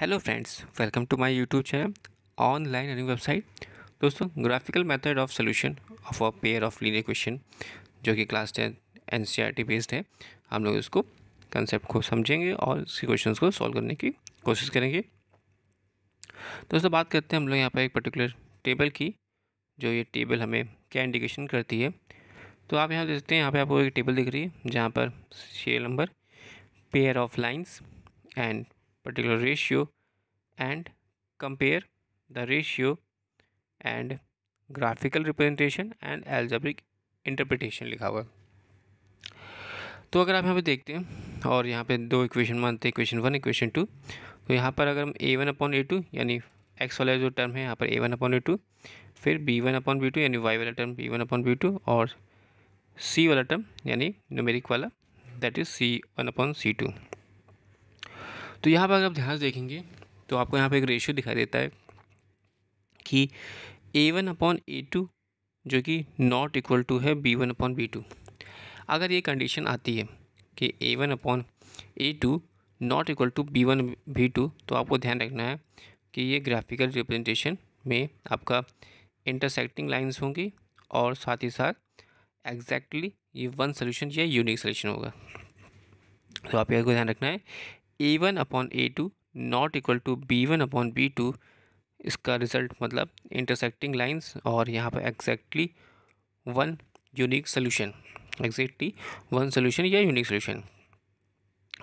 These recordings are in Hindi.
Hello friends welcome to my YouTube channel online running website दोस्तों graphical method of solution of a pair of linear question जो कि क्लास टेन एन बेस्ड है हम लोग इसको कंसेप्ट को समझेंगे और इसके क्वेश्चन को सॉल्व करने की कोशिश करेंगे दोस्तों बात करते हैं हम लोग यहाँ पर एक पर्टिकुलर टेबल की जो ये टेबल हमें क्या इंडिकेशन करती है तो आप यहाँ देखते हैं यहाँ पर आपको एक टेबल दिख रही है जहाँ पर share number pair of lines and particular ratio and compare the ratio and graphical representation and algebraic interpretation लिखा हुआ तो अगर आप यहाँ पे देखते हैं और यहाँ पे दो इक्वेशन मानते हैं इक्वेशन वन इक्वेशन टू तो यहाँ पर अगर हम A one upon A two यानी एक्स वाला जो टर्म है यहाँ पर A one upon A two फिर B one upon B two यानी वाई वाला term B one upon B two और सी वाला टर्म यानी न्यूमेरिक वाला that is C one upon C two तो यहाँ पर अगर आप ध्यान से देखेंगे तो आपको यहाँ पर एक रेशियो दिखाई देता है कि A one upon A two जो कि नॉट इक्वल टू है B one upon B two अगर ये कंडीशन आती है कि A one upon A two not equal to B one B two तो आपको ध्यान रखना है कि ये ग्राफिकल रिप्रेजेंटेशन में आपका इंटरसेक्टिंग लाइंस होंगी और साथ ही साथ एग्जैक्टली ये वन सोल्यूशन या यूनिक सोल्यूशन होगा तो आप यह ध्यान रखना है A one upon A two not equal to B one upon B two इसका रिज़ल्ट मतलब इंटरसेक्टिंग लाइंस और यहाँ पर exactly one unique solution exactly one solution या यूनिक सोल्यूशन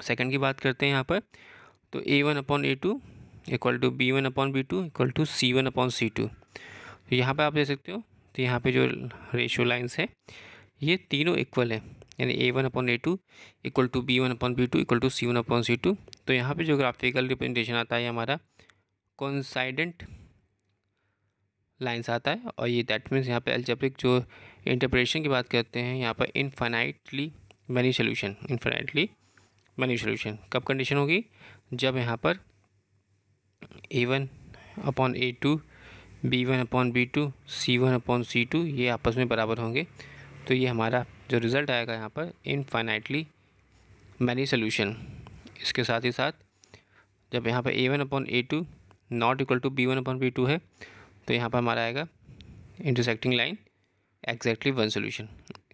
सेकेंड की बात करते हैं यहाँ पर तो A one upon A two equal to B one upon B two equal to C one upon C two तो यहाँ पर आप देख सकते हो तो यहाँ पे जो रेशो लाइंस है ये तीनों इक्वल है यानी A one upon A two equal to B one upon B two equal to C one upon C two तो यहाँ पे जो ग्राफिकल रिप्रेजेंटेशन आता है हमारा कॉन्साइडेंट लाइन्स आता है और ये दैट मीन्स यहाँ पे एल्जेब्रिक जो इंटरप्रेशन की बात करते हैं यहाँ पर infinitely many solution infinitely many solution कब कंडीशन होगी जब यहाँ पर A one upon A two B one upon B two C one upon C two ये आपस में बराबर होंगे तो ये हमारा जो रिज़ल्ट आएगा यहाँ पर इनफाइनाइटली मैनी सोल्यूशन इसके साथ ही साथ जब यहाँ पर A one upon A two not equal to B one upon B two है तो यहाँ पर हमारा आएगा intersecting line exactly one solution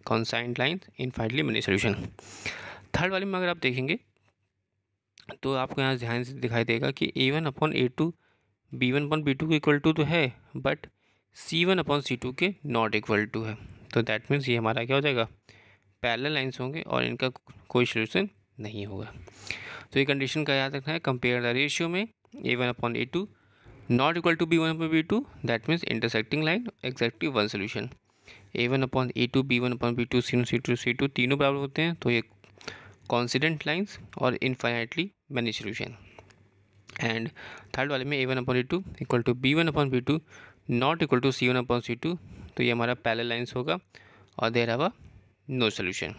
coincident line infinitely many solution third वाले में अगर आप देखेंगे तो आपको यहाँ ध्यान से दिखाई देगा कि A one upon A two B one upon B two के इक्वल टू तो है but C one upon C two के नॉट इक्वल टू है तो दैट मीन्स ये हमारा क्या हो जाएगा पैरल लाइन्स होंगे और इनका कोई सोल्यूशन नहीं होगा तो ये कंडीशन का याद रखना है कंपेयर द रेशियो में A one upon A two not equal to B one upon B two that means intersecting line exactly one solution A one upon A two B one upon B two C C two C two तीनों बराबर होते हैं तो ये कॉन्सिडेंट लाइन्स और infinitely many solution and third वाले में A one upon A two equal to B one upon B two not equal to C one upon C two तो ये हमारा पैरल लाइन्स होगा और देर हवा नो सोल्यूशन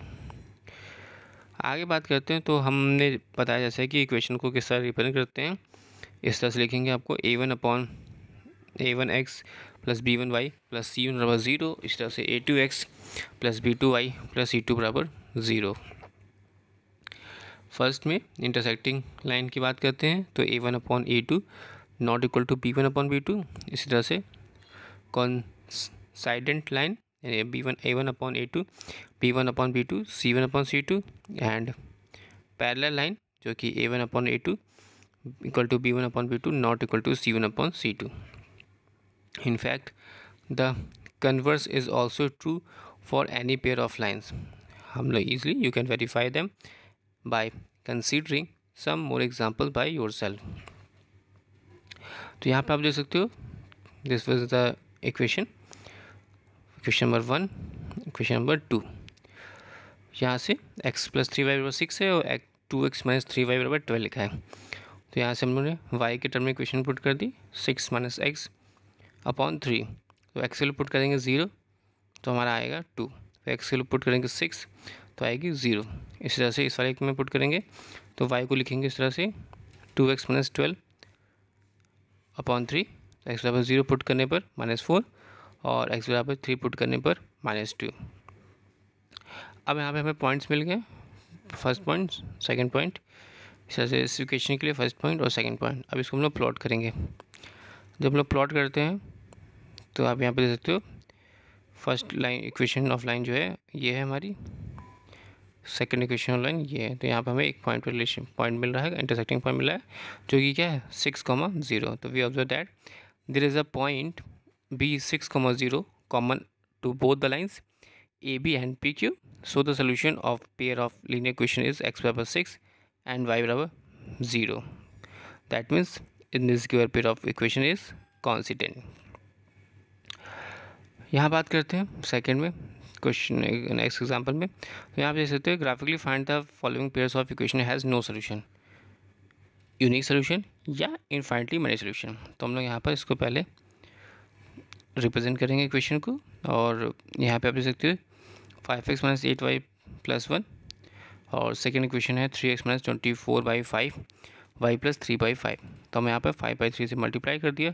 आगे बात करते हैं तो हमने बताया जैसे कि इक्वेशन को किस तरह रिप्रेजेंट करते हैं इस तरह से लिखेंगे आपको A one upon A one X plus B one Y plus C one बराबर ज़ीरो इस तरह से A two X plus B two Y plus C two बराबर ज़ीरो फर्स्ट में इंटरसेक्टिंग लाइन की बात करते हैं तो A one upon A two not equal to B one upon B two इसी तरह से line B one upon A two B one upon B two C one upon C two and parallel line जो कि A one upon A two equal to B one upon B two not equal to C one upon C two in fact the converse is also true for any pair of lines हम लोग easily you can verify them by considering some more example by yourself तो यहाँ पर आप देख सकते हो this was the equation question number one question number two यहाँ से x प्लस थ्री वाई बराबर सिक्स है और X two X minus three Y बराबर ट्वेल्व लिखा है तो यहाँ से हम लोगों ने वाई के टर्म में इक्वेशन पुट कर दी six minus X upon three तो एक्स वैल्यू पुट करेंगे ज़ीरो तो हमारा आएगा टू तो एक्स वैल्यू पुट करेंगे सिक्स तो आएगी ज़ीरो इस तरह से इस वाले में पुट करेंगे तो वाई को लिखेंगे इस तरह से two X minus twelve upon three तो एक्स बराबर ज़ीरो पुट करने पर माइनस फोर और एक्स बराबर थ्री पुट करने पर माइनस टू अब यहाँ पे हमें पॉइंट्स मिल गए फर्स्ट पॉइंट सेकंड पॉइंट इस इक्वेशन के लिए फर्स्ट पॉइंट और सेकंड पॉइंट अब इसको हम लोग प्लॉट करेंगे जब हम लोग प्लॉट करते हैं तो आप यहाँ पर देख सकते हो first line equation of line जो है ये है हमारी सेकेंड इक्वेशन ऑफ लाइन ये है तो यहाँ पर हमें एक पॉइंट रिलेशन पॉइंट मिल रहा है इंटरसेक्टिंग पॉइंट मिला है जो कि क्या है सिक्स कॉमा जीरो तो we observe that there is a point b6 comma 0 common to both the lines AB and PQ. So the solution of pair of linear equation is x power 6 and y power 0. That means in this given pair of equation is constant यहाँ बात करते हैं सेकंड में क्वेश्चन नेक्स्ट एग्जांपल में तो यहाँ पे देख सकते हो graphically find the following pairs of equation has no solution unique solution या इनफाइनटली मनी सोल्यूशन तो हम लोग यहाँ पर इसको पहले रिप्रेजेंट करेंगे इक्वेशन को और यहाँ पे आप देख सकते हो five X minus eight Y plus one और सेकेंड इक्वेशन है three X minus twenty four by five Y plus three by five तो हम यहाँ पर फाइव बाई थ्री से मल्टीप्लाई कर दिया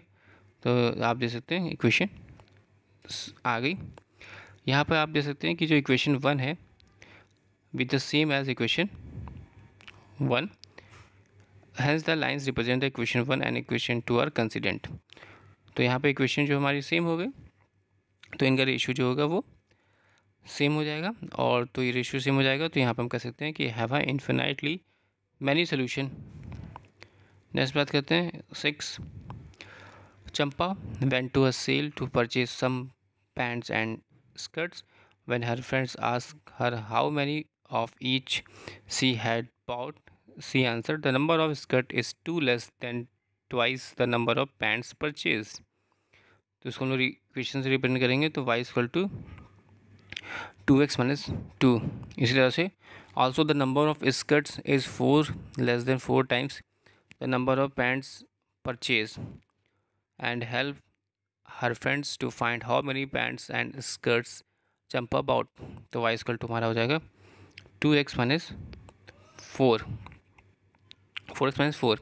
तो आप देख सकते हैं इक्वेशन आ गई यहाँ पर आप देख सकते हैं कि जो इक्वेशन वन है with the same as equation one hence the lines represent the equation one and equation two are coincident तो यहाँ पे इक्वेशन जो हमारी सेम हो गई तो इनका रेशियो जो होगा वो सेम हो जाएगा और तो ये रेशियो सेम हो जाएगा तो यहाँ पर हम कह सकते हैं कि have a infinitely many solution next बात करते हैं six Champa went to a sale to purchase some pants and skirts when her friends ask her how many of each she had bought she answer the number of skirt is two less than twice the number of pants purchase तो इसको हम लोग क्वेश्चन से रिप्रेजेंट करेंगे तो Y equal to two X minus two इसी तरह से also the number of skirts is four less than four times the number of pants purchase and help her friends to find how many pants and skirts Champa bought तो वाई स्कल टू हमारा हो जाएगा two X minus four four X minus four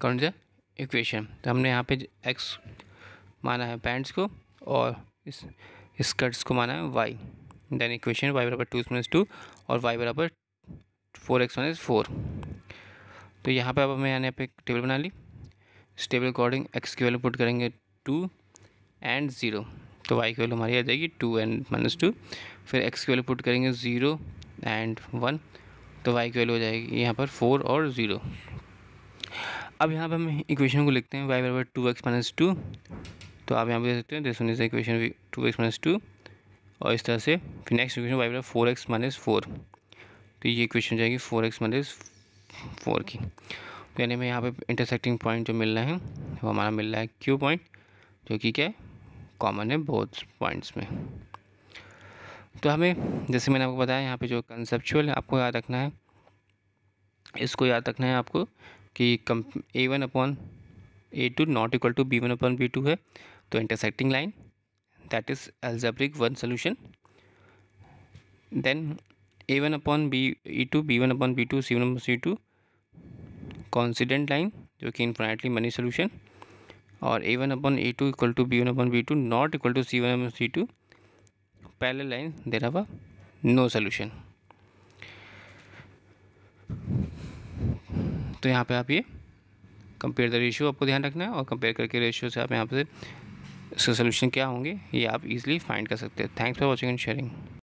कौन सा इक्वेशन तो हमने यहाँ पे एक्स माना है पैंट्स को और इस स्कर्ट्स को माना है वाई देन इक्वेशन वाई बराबर टू माइनस टू और वाई बराबर फोर एक्स माइनस फोर तो यहाँ पे अब हमें यहाँ पे टेबल बना ली इस टेबल अकॉर्डिंग एक्स की वैल्यू पुट करेंगे टू एंड ज़ीरो तो वाई की वैल्यू हमारी आ जाएगी टू एंड माइनस टू फिर एक्स की वैल्यू पुट करेंगे ज़ीरो एंड वन तो वाई की वैल्यू हो जाएगी यहाँ पर फोर और ज़ीरो अब यहाँ पर हम इक्वेशन को लिखते हैं वाई बराबर टू एक्स माइनस टू तो आप यहाँ पर देख सकते हैं दिस से equation two X minus two और इस तरह से फिर नेक्स्ट इक्वेशन वाई बराबर फोर एक्स माइनस फोर तो ये इक्वेशन हो जाएगी फोर एक्स माइनस फोर की तो यानी हमें यहाँ पर इंटरसेक्टिंग पॉइंट जो मिल रहे हैं वो हमारा मिल रहा है क्यू पॉइंट जो कि क्या कॉमन है बहुत पॉइंट्स में तो हमें जैसे मैंने आपको बताया यहाँ पे जो कंसेप्चुअल है आपको याद रखना है इसको याद रखना है आपको कि कम A one upon A two not equal to B one upon B two है तो intersecting line that is algebraic one solution then A one upon B E two B one upon B two C one upon C two coincident line जो कि इन्फाइटली मनी सोल्यूशन और A one upon A two equal to B one upon B two not equal to C one upon C two parallel line there have a no solution तो यहाँ पे आप ये कंपेयर द रेशियो आपको ध्यान रखना है और कंपेयर करके रेशियो से आप यहाँ पे इसका सोल्यूशन क्या होंगे ये आप इजीली फाइंड कर सकते हैं thanks for watching and sharing